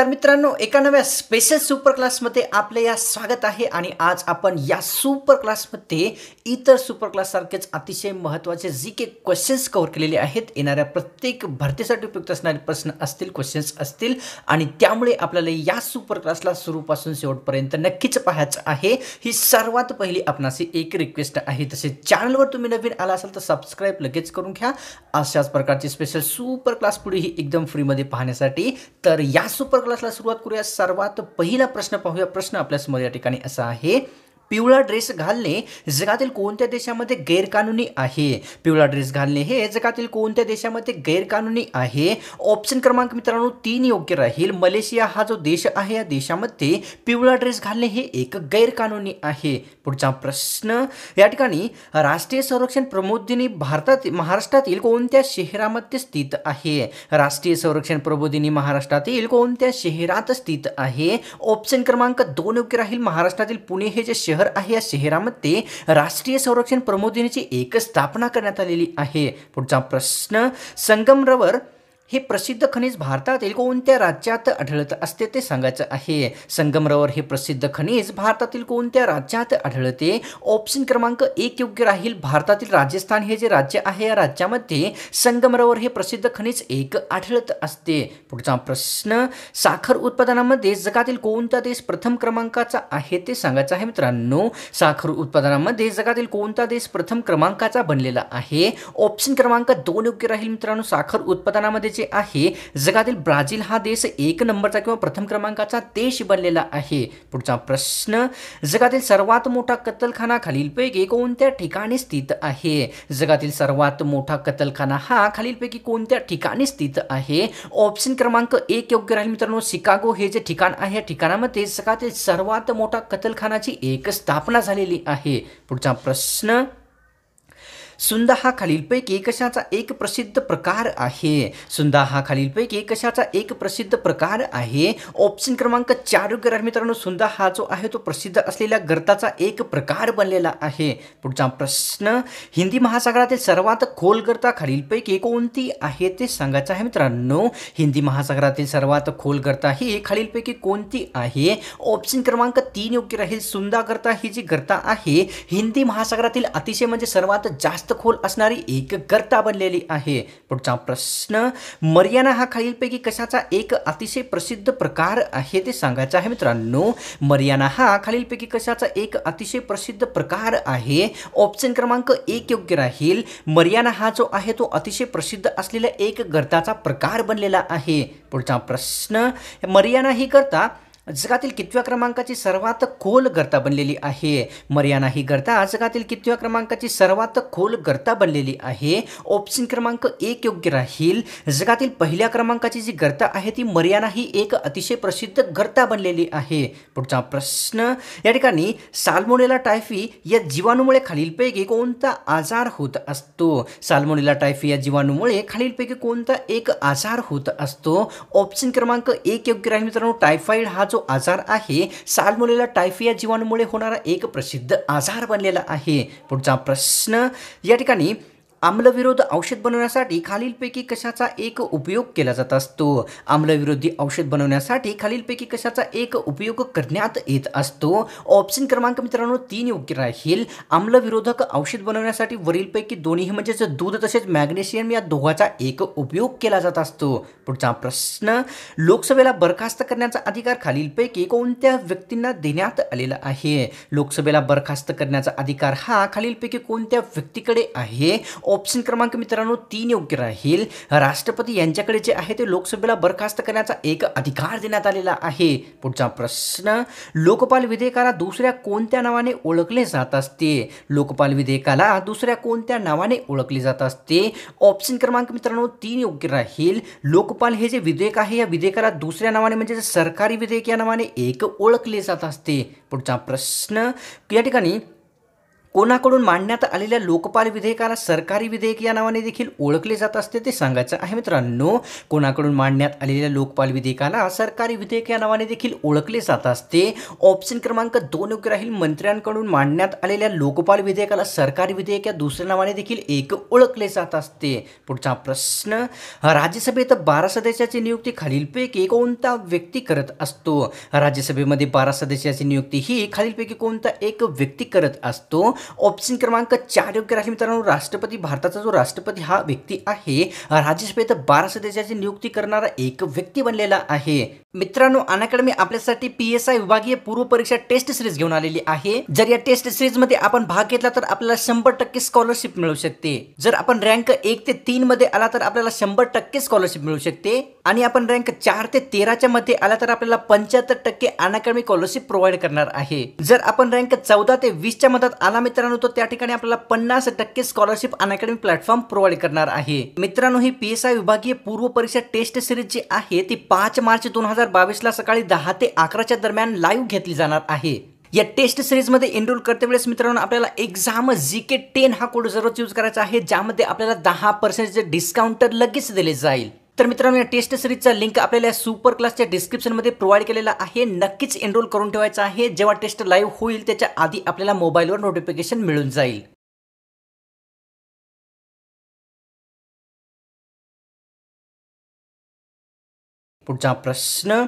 तर मित्रांनो एका नव्या स्पेशल सुपर क्लासमध्ये आपले या स्वागत आहे आणि आज आपण या सुपर क्लासमध्ये इतर सुपर क्लाससारखेच अतिशय महत्त्वाचे जी काही क्वेश्चन्स कवर केलेले आहेत येणाऱ्या प्रत्येक भरतीसाठी उपयुक्त असणारे प्रश्न असतील क्वेश्चन्स असतील आणि त्यामुळे आपल्याला या सुपर क्लासला सुरूपासून शेवटपर्यंत नक्कीच पाहायचं आहे ही सर्वात पहिली आपणाशी एक रिक्वेस्ट आहे तसे चॅनलवर तुम्ही नवीन आला असाल तर सबस्क्राईब लगेच करून घ्या अशाच प्रकारची स्पेशल सुपर क्लास पुढेही एकदम फ्रीमध्ये पाहण्यासाठी तर या सुपर क्लासला सुरुवात करूया सर्वात पहिला प्रश्न पाहूया प्रश्न आपल्यासमोर या ठिकाणी असा आहे पिवळा ड्रेस घालणे जगातील कोणत्या देशामध्ये गैरकानूनी आहे पिवळा ड्रेस घालणे हे जगातील कोणत्या देशामध्ये गैरकानूनी आहे ऑप्शन क्रमांक मित्रांनो तीन योग्य राहील मलेशिया हा जो देश आहे या देशामध्ये पिवळा ड्रेस घालणे हे एक गैरकानूनी आहे पुढचा प्रश्न या ठिकाणी राष्ट्रीय संरक्षण प्रमोद दिनी भारतात महाराष्ट्रातील कोणत्या शहरामध्ये स्थित आहे राष्ट्रीय संरक्षण प्रबोधिनी महाराष्ट्रातील कोणत्या शहरात स्थित आहे ऑप्शन क्रमांक दोन योग्य राहील महाराष्ट्रातील पुणे हे जे शहर शहर आहे या शहरामध्ये राष्ट्रीय संरक्षण प्रमोदिनीची एक स्थापना करण्यात आलेली आहे पुढचा प्रश्न संगमरवर हे प्रसिद्ध खनिज भारतातील कोणत्या राज्यात आढळत असते ते सांगायचं आहे संगमरवर हे प्रसिद्ध खनिज भारतातील कोणत्या राज्यात आढळते ऑप्शन क्रमांक एक योग्य राहील भारतातील राजस्थान हे जे राज्य आहे या राज्यामध्ये संगमरवर हे प्रसिद्ध खनिज एक आढळत असते पुढचा प्रश्न साखर उत्पादनामध्ये जगातील कोणता देश प्रथम क्रमांकाचा आहे ते सांगायचं आहे मित्रांनो साखर उत्पादनामध्ये जगातील कोणता देश प्रथम क्रमांकाचा बनलेला आहे ऑप्शन क्रमांक दोन योग्य राहील मित्रांनो साखर उत्पादनामध्ये आहे जगातील ब्राझील हा देश एक नंबरचा किंवा प्रथम क्रमांकाचा देश बनलेला आहे पुढचा प्रश्न जगातील सर्वात मोठा कत्तलखाना खालीलपैकी कोणत्या ठिकाणी स्थित आहे जगातील सर्वात मोठा कत्तलखाना हा खालीलपैकी कोणत्या ठिकाणी स्थित आहे ऑप्शन क्रमांक एक योग्य राहील मित्रांनो शिकागो हे जे ठिकाण आहे या ठिकाणामध्ये जगातील सर्वात मोठा कत्तलखानाची एक स्थापना झालेली आहे पुढचा प्रश्न सुंदा हा खालीलपैकी कशाचा एक प्रसिद्ध प्रकार आहे सुंदा हा खालीलपैकी कशाचा एक प्रसिद्ध प्रकार आहे ऑप्शन क्रमांक चार योग्य मित्रांनो सुंदा हा जो आहे तो प्रसिद्ध असलेल्या गर्ताचा एक प्रकार बनलेला आहे पुढचा प्रश्न हिंदी महासागरातील सर्वात खोल गर्ता खालीलपैकी कोणती आहे ते सांगायचं आहे मित्रांनो हिंदी महासागरातील सर्वात खोल गर्ता ही खालीलपैकी कोणती आहे ऑप्शन क्रमांक तीन योग्य राहील सुंदा गर्ता ही जी गर्ता आहे हिंदी महासागरातील अतिशय म्हणजे सर्वात जास्त जास्त खोल असणारी एक गर्ता बनलेली आहे पुढचा प्रश्न मर्याना हा खालीलपैकी कशाचा एक अतिशय प्रसिद्ध प्रकार आहे ते सांगायचं आहे मित्रांनो मर्याना हा खालीलपैकी कशाचा एक अतिशय प्रसिद्ध प्रकार आहे ऑप्शन क्रमांक एक योग्य राहील मर्याना हा जो आहे तो अतिशय प्रसिद्ध असलेला एक गर्ताचा प्रकार बनलेला आहे पुढचा प्रश्न मर्याना ही करता जगातील कितव्या क्रमांकाची सर्वात खोल गर्ता बनलेली आहे मर्याना ही गर्ता जगातील कितव्या क्रमांकाची सर्वात खोल गर्ता बनलेली आहे ऑप्शन क्रमांक एक योग्य राहील जगातील पहिल्या क्रमांकाची जी गर्ता आहे ती मर्याना ही एक अतिशय प्रसिद्ध गर्ता बनलेली आहे पुढचा प्रश्न या ठिकाणी साल्मोनेला टायफी या जीवाणूमुळे खालीलपैकी कोणता आजार होत असतो साल्मोनेला टायफी या जीवाणूमुळे खालीलपैकी कोणता एक आजार होत असतो ऑप्शन क्रमांक एक योग्य राहील मित्रांनो टायफाईड हा जो आजार आहे सालमोलेला टायफिया जीवाणूमुळे होणारा एक प्रसिद्ध आजार बनलेला आहे पुढचा प्रश्न या ठिकाणी आम्लविरोध औषध बनवण्यासाठी खालीलपैकी कशाचा एक उपयोग केला जात असतो आम्लविरोधी औषध बनवण्यासाठी खालीलपैकी कशाचा एक उपयोग करण्यात येत असतो ऑप्शन क्रमांक मित्रांनो तीन योग्य राहील आम्लविरोधक औषध बनवण्यासाठी वरीलपैकी दोन्ही म्हणजेच दूध तसेच मॅग्नेशियम या दोघाचा एक उपयोग केला जात असतो पुढचा प्रश्न लोकसभेला बरखास्त करण्याचा अधिकार खालीलपैकी कोणत्या व्यक्तींना देण्यात आलेला आहे लोकसभेला बरखास्त करण्याचा अधिकार हा खालीलपैकी कोणत्या व्यक्तीकडे आहे ऑप्शन क्रमांक मित्रांनो तीन योग्य राहील राष्ट्रपती यांच्याकडे जे आहे ते लोकसभेला बरखास्त करण्याचा एक अधिकार देण्यात आलेला आहे पुढचा प्रश्न लोकपाल विधेयकाला दुसऱ्या कोणत्या नावाने ओळखले जात असते लोकपाल विधेयकाला दुसऱ्या कोणत्या नावाने ओळखले जात असते ऑप्शन क्रमांक मित्रांनो तीन योग्य राहील लोकपाल हे जे विधेयक आहे या विधेयकाला दुसऱ्या नावाने म्हणजे सरकारी विधेयक या नावाने एक ओळखले जात असते पुढचा प्रश्न या ठिकाणी कोणाकडून मांडण्यात आलेल्या लोकपाल विधेयकाला सरकारी विधेयक या नावाने देखील ओळखले जात असते ते सांगायचं आहे मित्रांनो कोणाकडून मांडण्यात आलेल्या लोकपाल विधेयकाला सरकारी विधेयक या नावाने देखील ओळखले जात असते ऑप्शन क्रमांक दोन योग्य राहील मंत्र्यांकडून मांडण्यात आलेल्या लोकपाल विधेयकाला सरकारी विधेयक या दुसऱ्या नावाने देखील एक ओळखले जात असते पुढचा प्रश्न राज्यसभेत बारा सदस्याची नियुक्ती खालीलपैकी कोणता व्यक्ती करत असतो राज्यसभेमध्ये बारा सदस्याची नियुक्ती ही खालीलपैकी कोणता एक व्यक्ती करत असतो ऑप्शन क्रमांक चार योग्य राहील मित्रांनो राष्ट्रपती भारताचा जो राष्ट्रपती हा व्यक्ती आहे राज्यसभेत बारा सदस्याची नियुक्ती करणारा एक व्यक्ती बनलेला आहे मित्रांनो अनअकॅडमी आपल्यासाठी पी एस आय विभागीय टेस्ट सिरीज घेऊन आलेली आहे जर या टेस्ट सिरीज मध्ये आपण भाग घेतला तर आपल्याला शंभर टक्के स्कॉलरशिप मिळू शकते जर आपण रँक एक ते तीन मध्ये आला तर आपल्याला शंभर टक्के स्कॉलरशिप मिळू शकते आणि आपण रँक चार ते तेराच्या मध्ये आला तर आपल्याला पंच्याहत्तर टक्के अनअकॅडमी स्कॉलरशिप प्रोव्हाइड करणार आहे जर आपण रँक चौदा ते वीसच्या मधात आला मित्रांनो तर त्या ठिकाणी आपल्याला पन्नास टक्के स्कॉलरशिप अनअकॅडमी प्लॅटफॉर्म प्रोव्हाइड करणार आहे मित्रांनो ही पी एस आय विभागीय टेस्ट सिरीज जी आहे ती पाच मार्च दोन हजार हजार बावीसला सकाळी दहा ते अकराच्या दरम्यान लाईव्ह घेतली जाणार आहे या टेस्ट सिरीजमध्ये एनरोल करते वेळेस मित्रांनो आपल्याला एक्झाम जी के टेन हा कोड जरूर यूज करायचा आहे ज्यामध्ये आपल्याला दहा पर्सेंटचे डिस्काउंट लगेच दिले जाईल तर मित्रांनो या टेस्ट सिरीजचा लिंक आपल्याला सुपर क्लासच्या डिस्क्रिप्शनमध्ये प्रोव्हाइड केलेला आहे नक्कीच एनरोल करून ठेवायचा आहे जेव्हा टेस्ट लाईव्ह होईल त्याच्या आधी आपल्याला मोबाईलवर नोटिफिकेशन मिळून जाईल पुढचा प्रश्न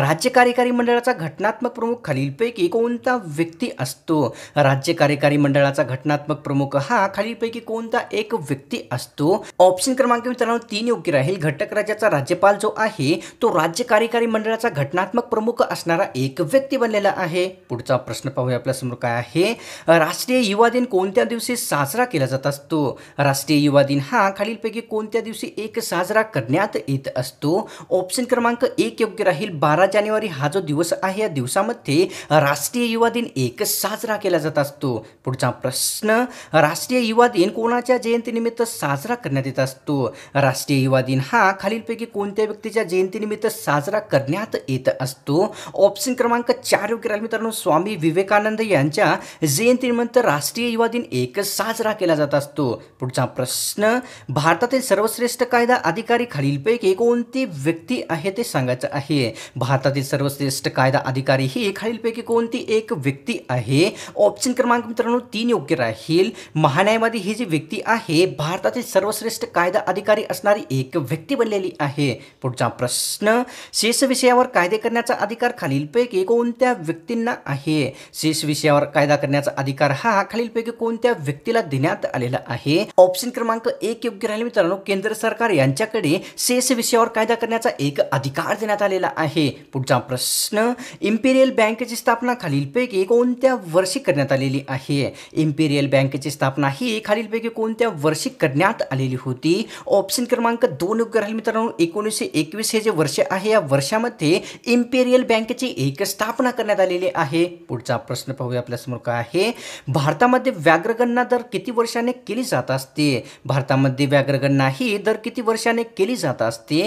राज्य कार्यकारी मंडळाचा घटनात्मक प्रमुख खालीलपैकी कोणता व्यक्ती असतो राज्य कार्यकारी मंडळाचा घटनात्मक प्रमुख हा खालीलपैकी कोणता एक व्यक्ती असतो ऑप्शन क्रमांक मित्रांनो तीन योग्य राहील घटक राज्याचा राज्यपाल जो आहे तो राज्य कार्यकारी मंडळाचा घटनात्मक प्रमुख असणारा एक व्यक्ती बनलेला आहे पुढचा प्रश्न पाहूया आपल्या समोर काय आहे राष्ट्रीय युवा दिन कोणत्या दिवशी साजरा केला जात असतो राष्ट्रीय युवा दिन हा खालीलपैकी कोणत्या दिवशी एक साजरा करण्यात येत असतो ऑप्शन क्रमांक एक योग्य राहील बारा बारा जानेवारी हा जो दिवस आहे या दिवसामध्ये राष्ट्रीय युवा दिन एकच साजरा केला जात असतो पुढचा प्रश्न राष्ट्रीय युवा दिन कोणाच्या जयंतीनिमित्त साजरा करण्यात येत असतो राष्ट्रीय युवा दिन हा खालीलपैकी कोणत्या व्यक्तीच्या जयंतीनिमित्त साजरा करण्यात येत असतो ऑप्शन क्रमांक चार योग्य मित्रांनो स्वामी विवेकानंद यांच्या जयंतीनिमित्त राष्ट्रीय युवा दिन एकच साजरा केला जात असतो पुढचा प्रश्न भारतातील सर्वश्रेष्ठ कायदा अधिकारी खालीलपैकी कोणती व्यक्ती आहे ते सांगायचं आहे भारत भारतातील सर्वश्रेष्ठ कायदा अधिकारी ही खालीलपैकी कोणती एक व्यक्ती आहे ऑप्शन क्रमांक मित्रांनो तीन योग्य राहील महान्यायवादी ही जी व्यक्ती आहे भारतातील सर्वश्रेष्ठ कायदा अधिकारी असणारी एक व्यक्ती बनलेली आहे पुढचा प्रश्न शेष विषयावर कायदे करण्याचा अधिकार खालीलपैकी कोणत्या व्यक्तींना आहे शेष विषयावर कायदा करण्याचा अधिकार हा खालीलपैकी कोणत्या व्यक्तीला देण्यात आलेला आहे ऑप्शन क्रमांक एक योग्य राहील मित्रांनो केंद्र सरकार यांच्याकडे शेष विषयावर कायदा करण्याचा एक अधिकार देण्यात आलेला आहे पुढचा प्रश्न इम्पिरियल बँकेची स्थापना खालीलपैकी कोणत्या वर्षी करण्यात आलेली आहे इम्पिरियल बँकेची स्थापना ही खालीलपैकी कोणत्या वर्षी करण्यात आलेली होती ऑप्शन क्रमांक दोन योग्य मित्रांनो एकोणीसशे एकवीस हे जे वर्ष आहे या वर्षामध्ये इम्पिरियल बँकेची एक स्थापना करण्यात आलेली आहे पुढचा प्रश्न पाहूया आपल्यासमोर काय आहे भारतामध्ये व्याघ्रगणना दर किती वर्षाने केली जात असते भारतामध्ये व्याघ्रगणना ही दर किती वर्षाने केली जात असते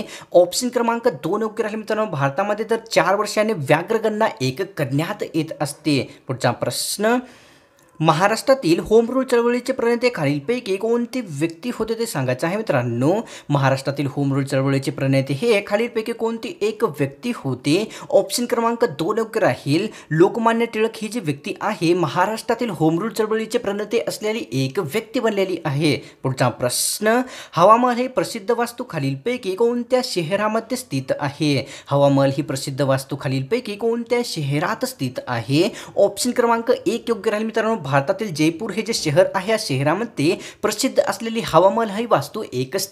ऑप्शन क्रमांक दोन योग्य राहील मित्रांनो भारतामध्ये तर चार वर्षाने व्याघ्रगणना एक करण्यात येत असते पुढचा प्रश्न महाराष्ट्रातील होम रूल चळवळीचे प्रणेते खालीलपैकी कोणते व्यक्ती होते ते सांगायचं आहे मित्रांनो महाराष्ट्रातील होम रूल चळवळीचे प्रणेते हे खालीलपैकी कोणती एक व्यक्ती होते ऑप्शन क्रमांक दोन योग्य राहील लोकमान्य टिळक ही जी व्यक्ती आहे महाराष्ट्रातील होम रूल चळवळीचे प्रणेते असलेली एक व्यक्ती बनलेली आहे पुढचा प्रश्न हवामहल हे प्रसिद्ध वास्तू खालीलपैकी कोणत्या शहरामध्ये स्थित आहे हवामहल ही प्रसिद्ध वास्तू खालीलपैकी कोणत्या शहरात स्थित आहे ऑप्शन क्रमांक एक योग्य राहील मित्रांनो भारतातील जयपूर हे जे शहर आहे या शहरामध्ये प्रसिद्ध असलेली हवामहल ही वास्तू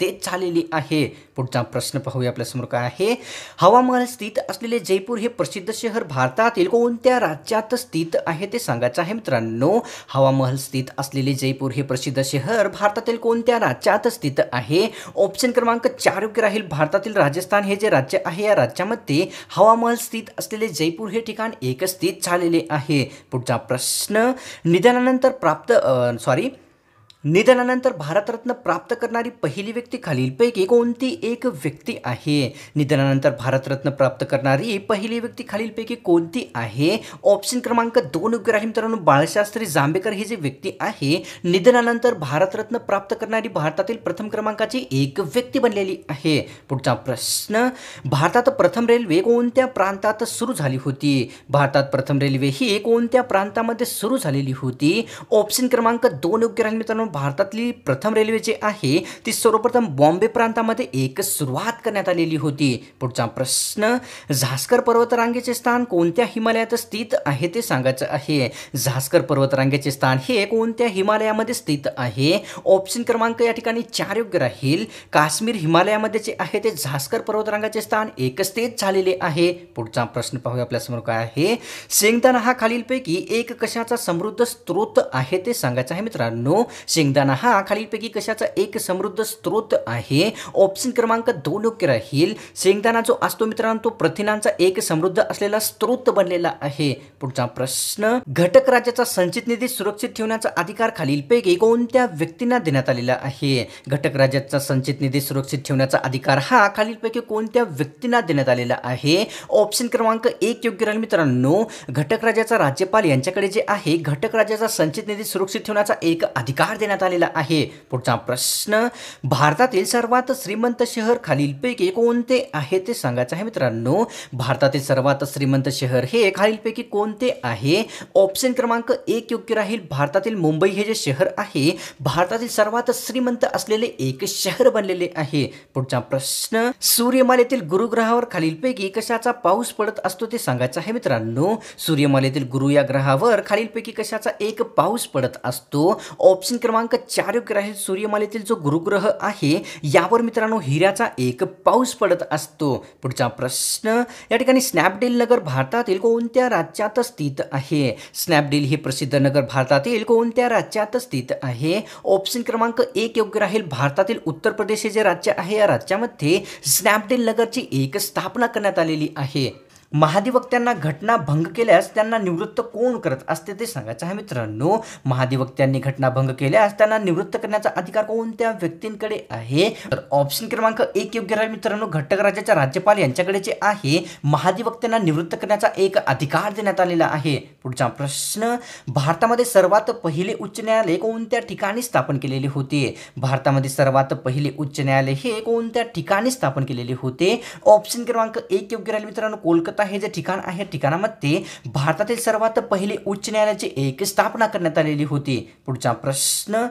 ते झालेली आहे पुढचा प्रश्न पाहूया आपल्यासमोर काय आहे हवामहल स्थित असलेले जयपूर हे प्रसिद्ध शहर भारतातील कोणत्या राज्यात स्थित आहे ते सांगायचं आहे मित्रांनो हवामहल स्थित असलेले जयपूर हे प्रसिद्ध शहर भारतातील कोणत्या राज्यात स्थित आहे ऑप्शन क्रमांक चार योग्य राहील भारतातील राजस्थान हे जे राज्य आहे या राज्यामध्ये हवामहल स्थित असलेले जयपूर हे ठिकाण स्थित झालेले आहे पुढचा प्रश्न निधनानंतर प्राप्त सॉरी निधनानंतर भारतरत्न प्राप्त करणारी पहिली व्यक्ती खालीलपैकी कोणती एक व्यक्ती आहे निधनानंतर भारतरत्न प्राप्त करणारी पहिली व्यक्ती खालीलपैकी कोणती आहे ऑप्शन क्रमांक दोन योग्य राहील मित्रांनो बाळशास्त्री जांभेकर ही जी व्यक्ती आहे निधनानंतर भारतरत्न प्राप्त करणारी भारतातील प्रथम क्रमांकाची एक व्यक्ती बनलेली आहे पुढचा प्रश्न भारतात प्रथम रेल्वे कोणत्या प्रांतात सुरू झाली होती भारतात प्रथम रेल्वे ही कोणत्या प्रांतामध्ये सुरू झालेली होती ऑप्शन क्रमांक दोन योग्य राहील मित्रांनो भारतातली प्रथम रेल्वे जी आहे ती सर्वप्रथम बॉम्बे प्रांतामध्ये एक सुरुवात करण्यात आलेली होती पुढचा प्रश्न झास्कर पर्वतरांगेचे स्थान कोणत्या हिमालयात स्थित आहे ते सांगायचं आहे झास्कर पर्वतरांगेचे स्थान हे कोणत्या हिमालयामध्ये स्थित आहे ऑप्शन क्रमांक या ठिकाणी चार योग्य राहील काश्मीर हिमालयामध्ये जे आहे ते झास्कर पर्वतरांगाचे स्थान एकस्थित झालेले आहे पुढचा प्रश्न पाहूया आपल्यासमोर काय आहे शेंगदाणा हा खालीलपैकी एक कशाचा समृद्ध स्रोत आहे ते सांगायचं आहे मित्रांनो शेंगदाणा हा खालीलपैकी कशाचा एक समृद्ध स्त्रोत आहे ऑप्शन क्रमांक दोन योग्य राहील शेंगदाणा जो असतो मित्रांनो तो प्रथिनांचा एक समृद्ध असलेला स्त्रोत बनलेला आहे पुढचा प्रश्न घटक राज्याचा संचित निधी सुरक्षित ठेवण्याचा अधिकार खालीलपैकी कोणत्या व्यक्तींना देण्यात आलेला आहे घटक राज्याचा संचित निधी सुरक्षित ठेवण्याचा अधिकार हा खालीलपैकी कोणत्या व्यक्तींना देण्यात आलेला आहे ऑप्शन क्रमांक एक योग्य राहील मित्रांनो घटक राज्याचा राज्यपाल यांच्याकडे जे आहे घटक राज्याचा संचित निधी सुरक्षित ठेवण्याचा एक अधिकार देण्यात देण्यात आलेला आहे पुढचा प्रश्न भारतातील सर्वात श्रीमंत शहर खालीलपैकी कोणते आहे ते सांगायचं आहे मित्रांनो भारतातील सर्वात श्रीमंत शहर हे खालीलपैकी कोणते आहे ऑप्शन क्रमांक एक योग्य राहील भारतातील मुंबई हे जे शहर आहे भारतातील सर्वात श्रीमंत असलेले एक शहर बनलेले आहे पुढचा प्रश्न सूर्यमालेतील गुरुग्रहावर खालीलपैकी कशाचा पाऊस पडत असतो ते सांगायचं आहे मित्रांनो सूर्यमालेतील गुरु या ग्रहावर खालीलपैकी कशाचा एक पाऊस पडत असतो ऑप्शन क्रमांक क्रमांक चार ग्रह सूर्यमालेतील जो गुरुग्रह आहे यावर मित्रांनो हिऱ्याचा एक पाऊस पडत असतो पुढचा प्रश्न या ठिकाणी स्नॅपडील नगर भारतातील कोणत्या राज्यात स्थित आहे स्नॅपडील हे प्रसिद्ध नगर भारतातील कोणत्या राज्यात स्थित आहे ऑप्शन क्रमांक एक योग्य राहील भारतातील उत्तर प्रदेश हे जे राज्य आहे या राज्यामध्ये स्नॅपडील नगरची एक स्थापना करण्यात आलेली आहे महाधिवक्त्यांना घटना भंग केल्यास त्यांना निवृत्त कोण करत असते ते सांगायचं आहे मित्रांनो महाधिवक्त्यांनी घटना भंग केल्यास त्यांना निवृत्त करण्याचा अधिकार कोणत्या व्यक्तींकडे आहे तर ऑप्शन क्रमांक एक योग्य राहील मित्रांनो घटक राज्याच्या राज्यपाल यांच्याकडे जे आहे महाधिवक्त्यांना निवृत्त करण्याचा एक अधिकार देण्यात आलेला आहे पुढचा प्रश्न भारतामध्ये सर्वात पहिले उच्च न्यायालय कोणत्या ठिकाणी स्थापन केलेले होते भारतामध्ये सर्वात पहिले उच्च न्यायालय हे कोणत्या ठिकाणी स्थापन केलेले होते ऑप्शन क्रमांक एक योग्य राहील मित्रांनो कोलकाता आहे हे जे ठिकाण आहे ठिकाणामध्ये भारतातील सर्वात पहिले उच्च न्यायालयाची एक स्थापना करण्यात आलेली होती पुढचा प्रश्न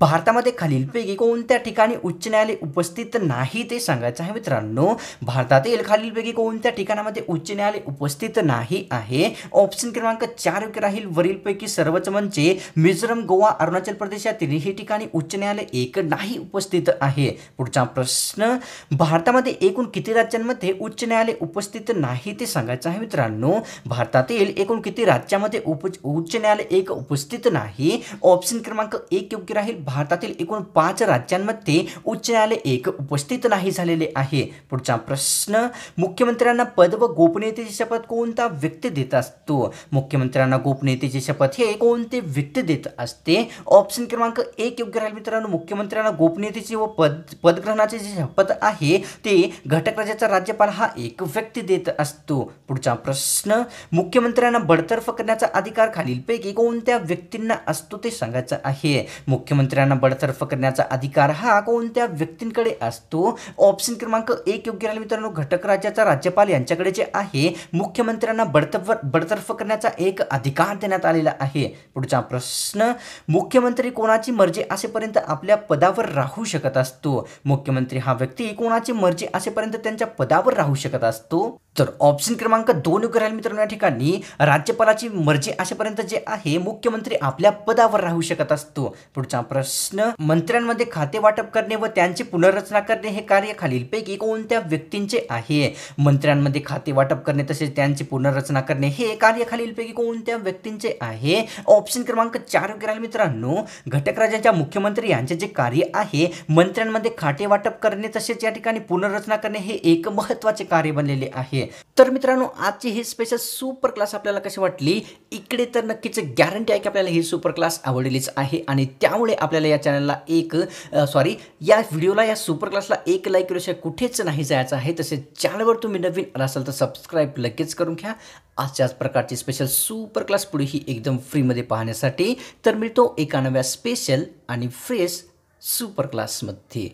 भारतामध्ये खालीलपैकी कोणत्या ठिकाणी उच्च न्यायालय उपस्थित नाही ते सांगायचं आहे मित्रांनो भारतातील खालीलपैकी कोणत्या ठिकाणामध्ये उच्च न्यायालय उपस्थित नाही आहे ऑप्शन क्रमांक चार योग्य राहील वरीलपैकी सर्वच म्हणजे मिझोरम गोवा अरुणाचल प्रदेश या तिन्ही ठिकाणी उच्च न्यायालय एक नाही उपस्थित आहे पुढचा प्रश्न भारतामध्ये एकूण किती राज्यांमध्ये उच्च न्यायालय उपस्थित नाही ते सांगायचं आहे मित्रांनो भारतातील एकूण किती राज्यामध्ये उप उच्च न्यायालय एक उपस्थित नाही ऑप्शन क्रमांक एक योग्य राहील भारतातील एकूण पाच राज्यांमध्ये उच्च न्यायालय एक उपस्थित नाही झालेले आहे पुढचा प्रश्न मुख्यमंत्र्यांना पद व गोपनीयतेची शपथ कोणता व्यक्ती देत असतो मुख्यमंत्र्यांना गोपनीयतेची शपथ हे कोणते व्यक्ती देत असते ऑप्शन क्रमांक एक योग्य राहील मित्रांनो मुख्यमंत्र्यांना गोपनीयतेची व पद पदग्रहणाची जी शपथ आहे ते घटक राज्याचा राज्यपाल हा एक व्यक्ती देत असतो हो. पुढचा प्रश्न मुख्यमंत्र्यांना बडतर्फ करण्याचा अधिकार खालीलपैकी कोणत्या व्यक्तींना असतो ते सांगायचं आहे मुख्यमंत्र्यांना बडतर्फ करण्याचा अधिकार हा कोणत्या व्यक्तींकडे असतो ऑप्शन क्रमांक एक योग्य राहील मित्रांनो घटक राज्याचा राज्यपाल यांच्याकडे जे आहे मुख्यमंत्र्यांना बडतर्फ बडतर्फ करण्याचा एक अधिकार देण्यात आलेला आहे पुढचा प्रश्न मुख्यमंत्री कोणाची मर्जी असेपर्यंत आपल्या पदावर राहू शकत असतो मुख्यमंत्री हा व्यक्ती कोणाची मर्जी असेपर्यंत त्यांच्या पदावर राहू शकत असतो तर ऑप्शन ऑप्शन क्रमांक दोन करायला मित्रांनो या ठिकाणी राज्यपालाची मर्जी अशापर्यंत जे आहे मुख्यमंत्री आपल्या पदावर राहू शकत असतो पुढचा प्रश्न मंत्र्यांमध्ये खाते वाटप करणे व त्यांची पुनर्रचना करणे हे कार्य खालीलपैकी कोणत्या व्यक्तींचे आहे मंत्र्यांमध्ये खाते वाटप करणे तसेच त्यांची पुनर्रचना करणे हे कार्य खालीलपैकी कोणत्या व्यक्तींचे आहे ऑप्शन क्रमांक चार करायला मित्रांनो घटकराज्याच्या मुख्यमंत्री यांचे जे कार्य आहे मंत्र्यांमध्ये खाते वाटप करणे तसेच या ठिकाणी पुनर्रचना करणे हे एक महत्वाचे कार्य बनलेले आहे तर मित्रांनो आजची ही स्पेशल सुपर क्लास आपल्याला कशी वाटली इकडे तर नक्कीच गॅरंटी आहे की आपल्याला ही सुपर क्लास आवडलीच आहे आणि त्यामुळे आपल्याला या चॅनलला एक सॉरी या व्हिडिओला या सुपर क्लासला एक लाईक विषय कुठेच नाही जायचं आहे तसे चॅनलवर तुम्ही नवीन असाल तर सबस्क्राईब लगेच करून घ्या आजच्याच प्रकारची स्पेशल सुपर क्लास पुढेही एकदम फ्रीमध्ये पाहण्यासाठी तर मिळतो एका नव्या स्पेशल आणि फ्रेश सुपर क्लासमध्ये